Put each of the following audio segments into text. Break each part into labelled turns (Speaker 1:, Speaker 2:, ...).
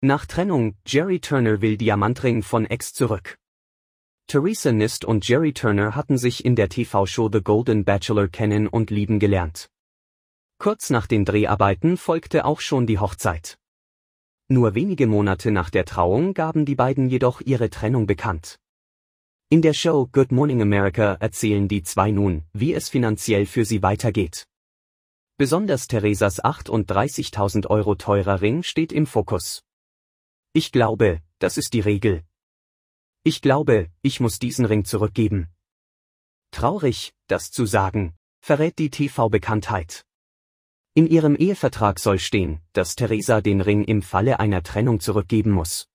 Speaker 1: Nach Trennung, Jerry Turner will Diamantring von Ex zurück. Theresa Nist und Jerry Turner hatten sich in der TV-Show The Golden Bachelor kennen und lieben gelernt. Kurz nach den Dreharbeiten folgte auch schon die Hochzeit. Nur wenige Monate nach der Trauung gaben die beiden jedoch ihre Trennung bekannt. In der Show Good Morning America erzählen die zwei nun, wie es finanziell für sie weitergeht. Besonders Theresas 38.000 Euro teurer Ring steht im Fokus. Ich glaube, das ist die Regel. Ich glaube, ich muss diesen Ring zurückgeben. Traurig, das zu sagen, verrät die TV-Bekanntheit. In ihrem Ehevertrag soll stehen, dass Theresa den Ring im Falle einer Trennung zurückgeben muss.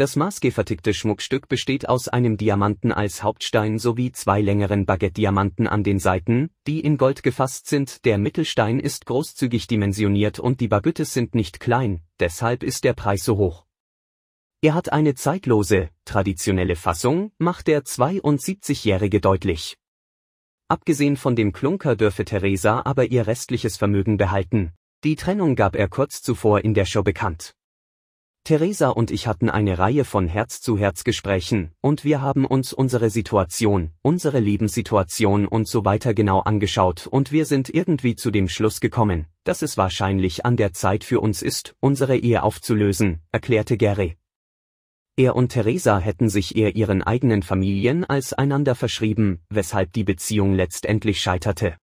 Speaker 1: Das maßgefertigte Schmuckstück besteht aus einem Diamanten als Hauptstein sowie zwei längeren Baguette-Diamanten an den Seiten, die in Gold gefasst sind. Der Mittelstein ist großzügig dimensioniert und die Baguettes sind nicht klein, deshalb ist der Preis so hoch. Er hat eine zeitlose, traditionelle Fassung, macht der 72-Jährige deutlich. Abgesehen von dem Klunker dürfe Theresa aber ihr restliches Vermögen behalten. Die Trennung gab er kurz zuvor in der Show bekannt. Theresa und ich hatten eine Reihe von Herz-zu-Herz-Gesprächen, und wir haben uns unsere Situation, unsere Lebenssituation und so weiter genau angeschaut und wir sind irgendwie zu dem Schluss gekommen, dass es wahrscheinlich an der Zeit für uns ist, unsere Ehe aufzulösen, erklärte Gary. Er und Theresa hätten sich eher ihren eigenen Familien als einander verschrieben, weshalb die Beziehung letztendlich scheiterte.